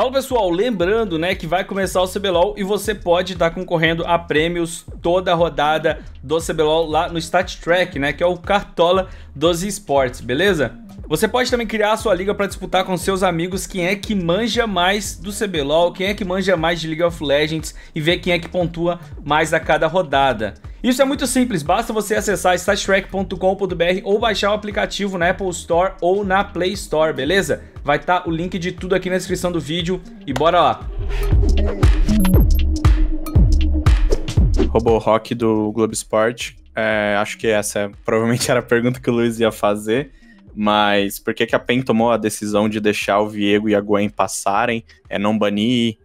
Fala pessoal, lembrando né, que vai começar o CBLOL e você pode estar tá concorrendo a prêmios toda a rodada do CBLOL lá no Stat né, que é o cartola dos esportes, beleza? Você pode também criar a sua liga para disputar com seus amigos quem é que manja mais do CBLOL, quem é que manja mais de League of Legends e ver quem é que pontua mais a cada rodada. Isso é muito simples, basta você acessar statstrack.com.br ou baixar o aplicativo na Apple Store ou na Play Store, beleza? Vai estar tá o link de tudo aqui na descrição do vídeo e bora lá! Robô Rock do Globo Esporte, é, acho que essa provavelmente era a pergunta que o Luiz ia fazer mas por que, que a PEN tomou a decisão de deixar o Viego e a Gwen passarem, é, não banir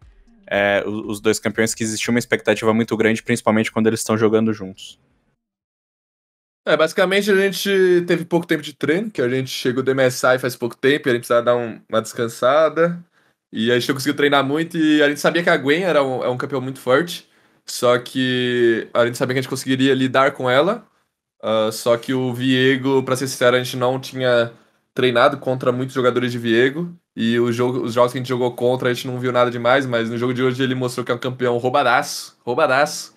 é, os dois campeões que existia uma expectativa muito grande, principalmente quando eles estão jogando juntos? É, basicamente a gente teve pouco tempo de treino, que a gente chegou do MSI faz pouco tempo, a gente precisava dar um, uma descansada, e a gente não conseguiu treinar muito, e a gente sabia que a Gwen era um, é um campeão muito forte, só que a gente sabia que a gente conseguiria lidar com ela, ah, só que o Viego, para ser sincero, a gente não tinha treinado contra muitos jogadores de Viego. E o jogo, os jogos que a gente jogou contra, a gente não viu nada demais, mas no jogo de hoje ele mostrou que é um campeão roubadaço, roubadaço.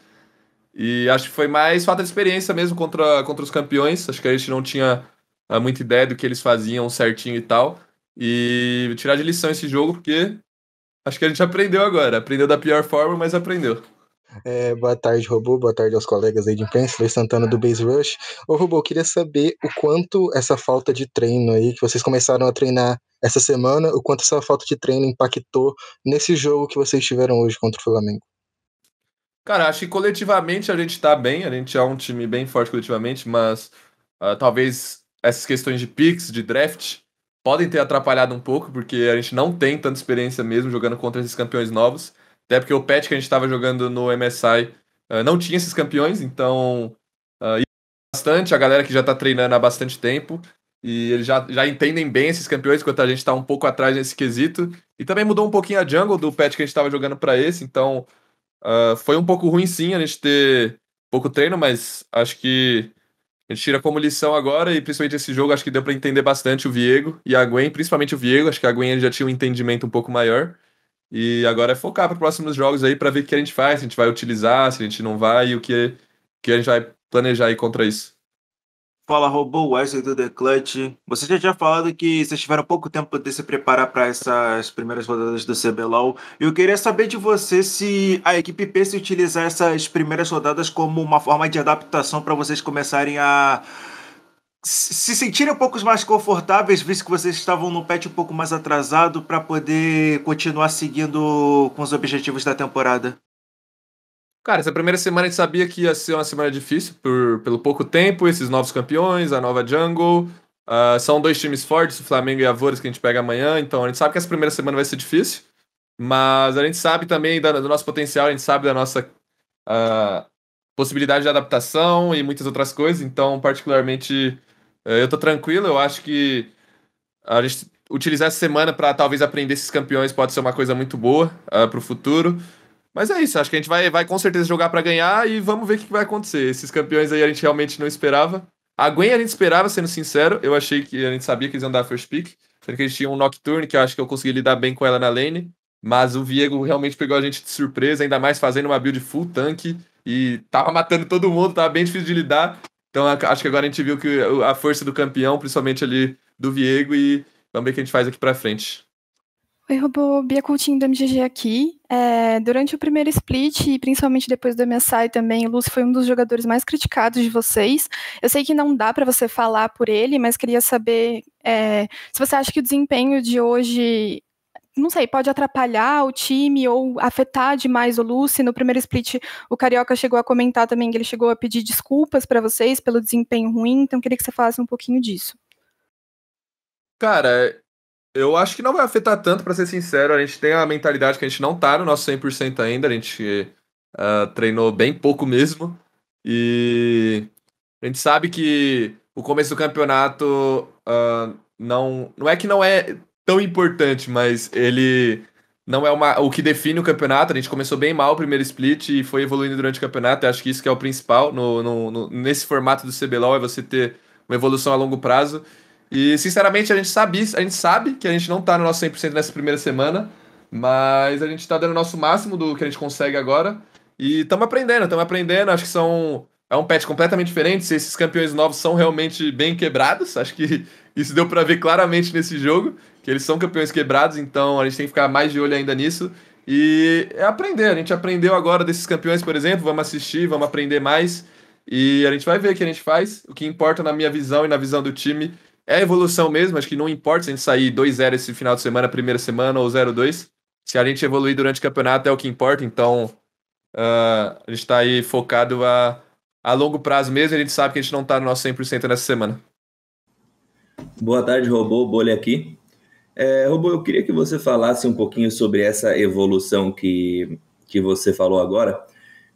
E acho que foi mais falta de experiência mesmo contra, contra os campeões. Acho que a gente não tinha ah, muita ideia do que eles faziam certinho e tal. E tirar de lição esse jogo, porque acho que a gente aprendeu agora. Aprendeu da pior forma, mas aprendeu. É, boa tarde, Robô. Boa tarde aos colegas aí de imprensa. Luiz Santana do Base Rush. Ô, Robô, queria saber o quanto essa falta de treino aí, que vocês começaram a treinar essa semana, o quanto essa falta de treino impactou nesse jogo que vocês tiveram hoje contra o Flamengo. Cara, acho que coletivamente a gente tá bem, a gente é um time bem forte coletivamente, mas uh, talvez essas questões de picks, de draft, podem ter atrapalhado um pouco, porque a gente não tem tanta experiência mesmo jogando contra esses campeões novos. Até porque o patch que a gente estava jogando no MSI uh, eh, não tinha esses campeões, então uh, bastante, a galera que já está treinando há bastante tempo. E eles já, já entendem bem esses campeões, enquanto a gente está um pouco atrás nesse quesito. E também mudou um pouquinho a jungle do patch que a gente estava jogando para esse, então uh, foi um pouco ruim sim a gente ter pouco treino, mas acho que a gente tira como lição agora, e principalmente esse jogo, acho que deu para entender bastante o Viego e a Gwen, principalmente o Viego, acho que a Gwen já tinha um entendimento um pouco maior. E agora é focar para próximos jogos aí para ver o que a gente faz, se a gente vai utilizar, se a gente não vai e o que, que a gente vai planejar aí contra isso. Fala, robô Wesley do The Clutch. Você já tinha falado que vocês tiveram pouco tempo de se preparar para essas primeiras rodadas do CBLOL. Eu queria saber de você se a equipe pensa em utilizar essas primeiras rodadas como uma forma de adaptação para vocês começarem a se sentirem um pouco mais confortáveis, visto que vocês estavam no patch um pouco mais atrasado, para poder continuar seguindo com os objetivos da temporada? Cara, essa primeira semana a gente sabia que ia ser uma semana difícil por, pelo pouco tempo, esses novos campeões, a nova jungle. Uh, são dois times fortes, o Flamengo e a Vores, que a gente pega amanhã, então a gente sabe que essa primeira semana vai ser difícil, mas a gente sabe também da, do nosso potencial, a gente sabe da nossa uh, possibilidade de adaptação e muitas outras coisas, então, particularmente, é, eu tô tranquilo, eu acho que a gente utilizar essa semana para talvez aprender esses campeões pode ser uma coisa muito boa uh, ah, para o futuro. Mas é isso, acho que a gente vai, vai com certeza jogar para ganhar e vamos ver o que vai acontecer. Esses campeões aí a gente realmente não esperava. A Gwen a gente esperava, sendo sincero, eu achei que a gente sabia que eles iam dar first pick, porque que a gente tinha um Nocturne que eu acho que eu consegui lidar bem com ela na lane, mas o Viego realmente pegou a gente de surpresa, ainda mais fazendo uma build full tanque e tava matando todo mundo, tava bem difícil de lidar. Então acho que agora a gente viu que a força do campeão, principalmente ali do Viego, e vamos ver o que a gente faz aqui pra frente. Oi, Robô, Bia Coutinho do MGG aqui. É, durante o primeiro split, e principalmente depois do MSI também, o Lúcio foi um dos jogadores mais criticados de vocês. Eu sei que não dá para você falar por ele, mas queria saber é, se você acha que o desempenho de hoje não sei, pode atrapalhar o time ou afetar demais o Lucy. No primeiro split, o Carioca chegou a comentar também que ele chegou a pedir desculpas para vocês pelo desempenho ruim, então queria que você falasse um pouquinho disso. Cara, eu acho que não vai afetar tanto, para ser sincero. A gente tem a mentalidade que a gente não tá no nosso 100% ainda, a gente uh, treinou bem pouco mesmo. E a gente sabe que o começo do campeonato uh, não, não é que não é tão importante, mas ele não é uma, o que define o campeonato. A gente começou bem mal o primeiro split e foi evoluindo durante o campeonato. Eu acho que isso que é o principal no, no, no, nesse formato do CBLOL é você ter uma evolução a longo prazo. E sinceramente a gente sabe, a gente sabe que a gente não está no nosso 100% nessa primeira semana, mas a gente está dando o nosso máximo do que a gente consegue agora e estamos aprendendo, estamos aprendendo. Acho que são é um patch completamente diferente. Se Esses campeões novos são realmente bem quebrados. Acho que isso deu para ver claramente nesse jogo que eles são campeões quebrados, então a gente tem que ficar mais de olho ainda nisso. E é aprender, a gente aprendeu agora desses campeões, por exemplo, vamos assistir, vamos aprender mais. E a gente vai ver o que a gente faz. O que importa na minha visão e na visão do time é evolução mesmo. Acho que não importa se a gente sair 2-0 esse final de semana, primeira semana ou 0-2. Se a gente evoluir durante o campeonato é o que importa. Então uh, a gente está aí focado a, a longo prazo mesmo. a gente sabe que a gente não está no nosso 100% nessa semana. Boa tarde, Robô Bolha aqui. É, Robô, eu queria que você falasse um pouquinho sobre essa evolução que, que você falou agora,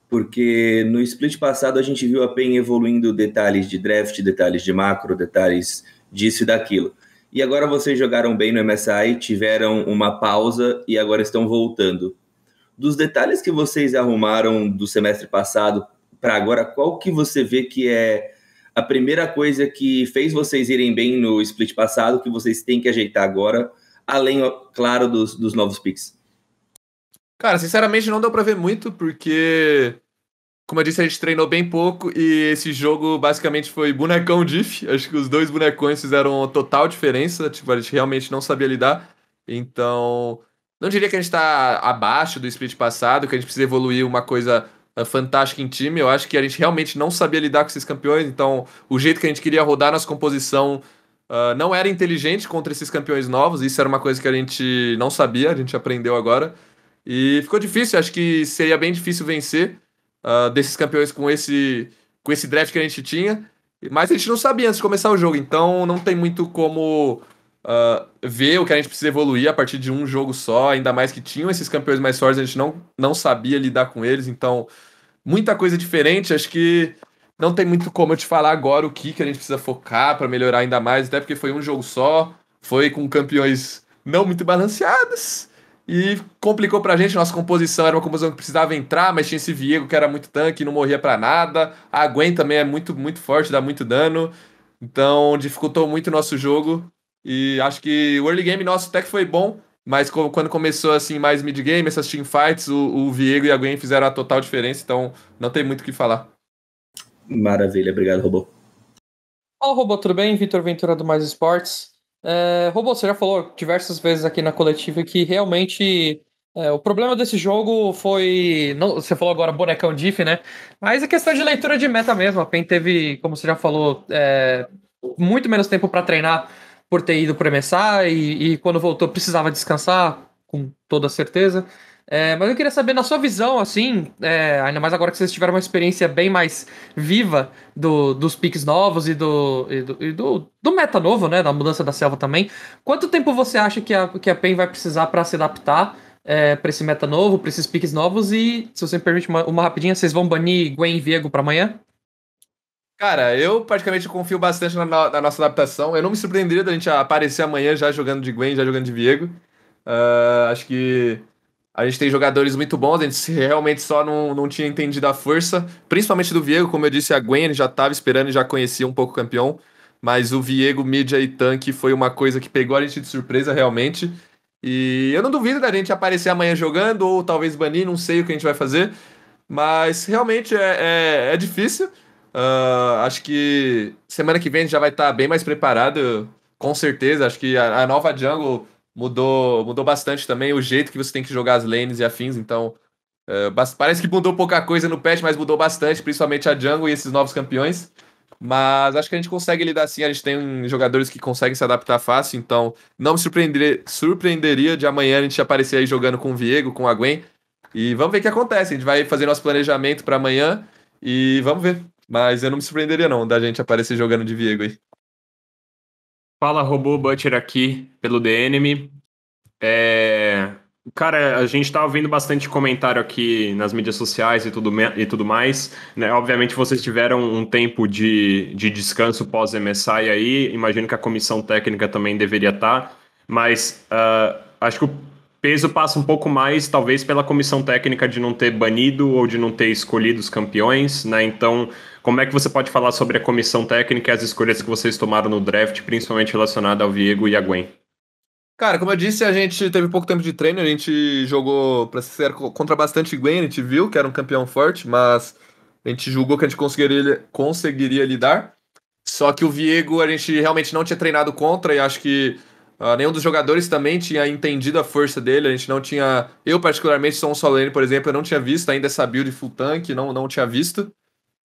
porque no split passado a gente viu a PEN evoluindo detalhes de draft, detalhes de macro, detalhes disso e daquilo. E agora vocês jogaram bem no MSI, tiveram uma pausa e agora estão voltando. Dos detalhes que vocês arrumaram do semestre passado para agora, qual que você vê que é a primeira coisa que fez vocês irem bem no split passado, que vocês têm que ajeitar agora, além, claro, dos, dos novos picks? Cara, sinceramente não deu para ver muito, porque, como eu disse, a gente treinou bem pouco e esse jogo basicamente foi bonecão diff. Acho que os dois bonecões fizeram total diferença, tipo, a gente realmente não sabia lidar. Então, não diria que a gente tá abaixo do split passado, que a gente precisa evoluir uma coisa é fantástica em time. Eu acho que a gente realmente não sabia lidar com esses campeões, então o jeito que a gente queria rodar nossa composição uh, não era inteligente contra esses campeões novos. Isso era uma coisa que a gente não sabia, a gente aprendeu agora. E ficou difícil, acho que seria bem difícil vencer uh, desses campeões com esse, com esse draft que a gente tinha. Mas a gente não sabia antes de começar o jogo, então não tem muito como uh, ver o que a gente precisa evoluir a partir de um jogo só, ainda mais que tinham esses campeões mais fortes, a gente não, não sabia lidar com eles, então muita coisa diferente, acho que não tem muito como eu te falar agora o que, que a gente precisa focar para melhorar ainda mais, até porque foi um jogo só, foi com campeões não muito balanceados e complicou pra gente. Nossa composição era uma composição que precisava entrar, mas tinha esse Viego que era muito tanque, não morria para nada. A Gwen também é muito, muito forte, dá muito dano. Então dificultou muito o nosso jogo. E acho que o early game nosso até que foi bom, mas quando começou assim mais mid game, essas team fights, o, o Viego e a Gwen fizeram a total diferença, então não tem muito o que falar. Maravilha, obrigado, Robô. Olá, Robô, tudo bem? Vitor Ventura do Mais Esportes. É, Robô, você já falou diversas vezes aqui na coletiva que realmente é, o problema desse jogo foi. Não, você falou agora bonecão diff, né? Mas a é questão de leitura de meta mesmo. A PEN teve, como você já falou, é, muito menos tempo para treinar por ter ido para e, e quando voltou precisava descansar, com toda certeza. É, mas eu queria saber, na sua visão, assim, é, ainda mais agora que vocês tiveram uma experiência bem mais viva do, dos piques novos e, do, e, do, e do, do, meta novo, né? Da mudança da selva também. Quanto tempo você acha que a, que a PEN vai precisar para se adaptar é, para esse meta novo, para esses piques novos? E, se você me permite uma, uma rapidinha, vocês vão banir Gwen e Viego para amanhã? Cara, eu praticamente confio bastante na, na, nossa adaptação. Eu não me surpreenderia da gente aparecer amanhã já jogando de Gwen, já jogando de Viego. Uh, acho que a gente tem jogadores muito bons, a gente realmente só não, não tinha entendido a força, principalmente do Viego, como eu disse, a Gwen já estava esperando e já conhecia um pouco o campeão, mas o Viego, mídia e tanque foi uma coisa que pegou a gente de surpresa realmente. E eu não duvido da gente aparecer amanhã jogando, ou talvez banir, não sei o que a gente vai fazer, mas realmente é, é, é difícil. Uh, acho que semana que vem já vai estar tá bem mais preparado, com certeza. Acho que a, a, nova jungle mudou, mudou bastante também o jeito que você tem que jogar as lanes e afins. Então, uh, parece que mudou pouca coisa no patch, mas mudou bastante, principalmente a jungle e esses novos campeões. Mas acho que a gente consegue lidar assim. A gente tem jogadores que conseguem se adaptar fácil, então não me surpreender, surpreenderia de amanhã a gente aparecer aí jogando com o Viego, com a Gwen. E vamos ver o que acontece. A gente vai fazer nosso planejamento para amanhã e vamos ver. Mas eu não me surpreenderia, não, da gente aparecer jogando de Viego aí. Fala, Robô Butcher aqui pelo DNM. É... Cara, a gente tá ouvindo bastante comentário aqui nas mídias sociais e tudo, e tudo mais. Né? Obviamente vocês tiveram um tempo de, de descanso pós-MSI aí. Imagino que a comissão técnica também deveria estar. Tá, mas uh, acho que o peso passa um pouco mais, talvez, pela comissão técnica de não ter banido ou de não ter escolhido os campeões, né? Então, como é que você pode falar sobre a comissão técnica e as escolhas que vocês tomaram no draft, principalmente relacionada ao Viego e a Gwen? Cara, como eu disse, a gente teve pouco tempo de treino, a gente jogou, pra ser contra bastante Gwen, a gente viu que era um campeão forte, mas a gente julgou que a gente conseguiria, conseguiria lidar. Só que o Viego a gente realmente não tinha treinado contra e acho que ah, nenhum dos jogadores também tinha entendido a força dele, a gente não tinha. Eu, particularmente, sou um Solene, por exemplo, eu não tinha visto ainda essa é build full tank, não, não tinha visto.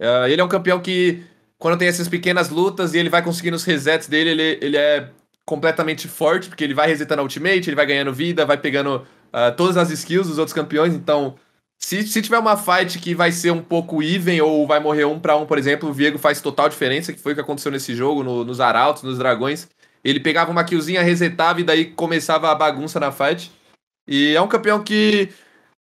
Uh, ele é um campeão que, quando tem essas pequenas lutas e ele vai conseguindo os resets dele, ele, ele é completamente forte, porque ele vai resetando a ultimate, ele vai ganhando vida, vai pegando uh, todas as skills dos outros campeões, então. Se, se tiver uma fight que vai ser um pouco even ou vai morrer um para um, por exemplo, o Viego faz total diferença, que foi o que aconteceu nesse jogo, no, nos Arautos, nos Dragões. Ele pegava uma killzinha, resetava e daí começava a bagunça na fight. E é um campeão que.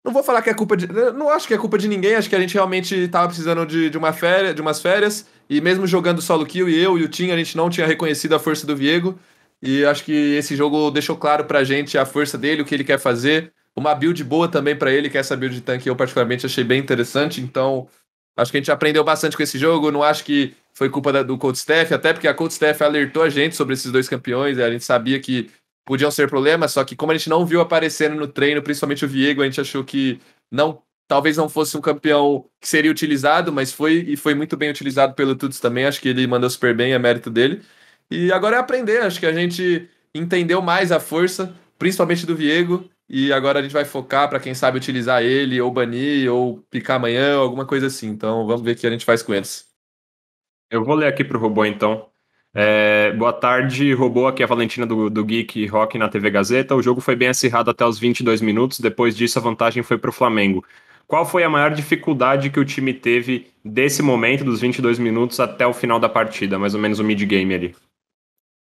Não vou falar que é culpa de. Não acho que é culpa de ninguém, acho que a gente realmente tava precisando de, de, uma férias, de umas férias. E mesmo jogando solo kill, e eu e o Tim, a gente não tinha reconhecido a força do Viego. E acho que esse jogo deixou claro pra gente a força dele, o que ele quer fazer. Uma build boa também para ele, que é essa build de tanque eu particularmente achei bem interessante. Então, acho que a gente aprendeu bastante com esse jogo. Não acho que foi culpa da, do Cold staff, até porque a Cold staff alertou a gente sobre esses dois campeões, a gente sabia que podiam ser problemas, só que como a gente não viu aparecendo no treino, principalmente o Viego, a gente achou que não talvez não fosse um campeão que seria utilizado, mas foi e foi muito bem utilizado pelo Tuts também, acho que ele mandou super bem, é mérito dele. E agora é aprender, acho que a gente entendeu mais a força, principalmente do Viego, e agora a gente vai focar para quem sabe utilizar ele, ou banir, ou picar amanhã, ou alguma coisa assim. Então vamos ver o que a gente faz com eles. Eu vou ler aqui para o robô, então. É, boa tarde, robô. Aqui é a Valentina do, do Geek Rock na TV Gazeta. O jogo foi bem acirrado até os 22 minutos, depois disso a vantagem foi para o Flamengo. Qual foi a maior dificuldade que o time teve desse momento, dos 22 minutos até o final da partida, mais ou menos o mid-game ali?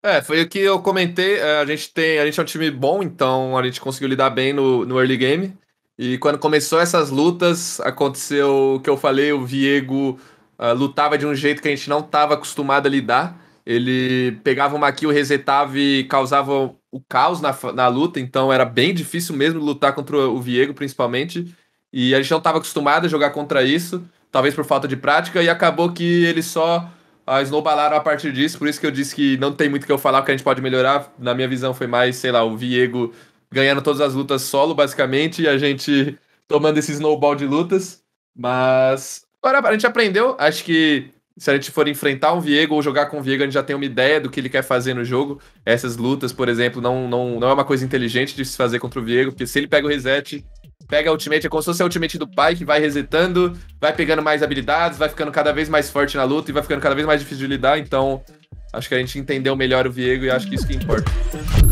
É, foi o que eu comentei. É, a gente, tem, a gente é um time bom, então a gente conseguiu lidar bem no, no early game. E quando começou essas lutas, aconteceu o que eu falei, o Viego uh, lutava de um jeito que a gente não estava acostumado a lidar. Ele pegava uma kill, resetava e causava o caos na, na luta, então era bem difícil mesmo lutar contra o Viego, principalmente. E a gente não estava acostumado a jogar contra isso, talvez por falta de prática, e acabou que ele só uh, snowballaram a partir disso. Por isso que eu disse que não tem muito que eu falar, que a gente pode melhorar. Na minha visão, foi mais, sei lá, o Viego ganhando todas as lutas solo, basicamente, e a gente tomando esse snowball de lutas. Mas Agora a gente aprendeu, acho que se a gente for enfrentar um Viego ou jogar com o Viego, a gente já tem uma ideia do que ele quer fazer no jogo. Essas lutas, por exemplo, não, não, não é uma coisa inteligente de se fazer contra o Viego, porque se ele pega o reset, pega a ultimate, é como se fosse a ultimate do pai, que vai resetando, vai pegando mais habilidades, vai ficando cada vez mais forte na luta e vai ficando cada vez mais difícil de lidar. Então, acho que a gente entendeu melhor o Viego e acho que isso que importa.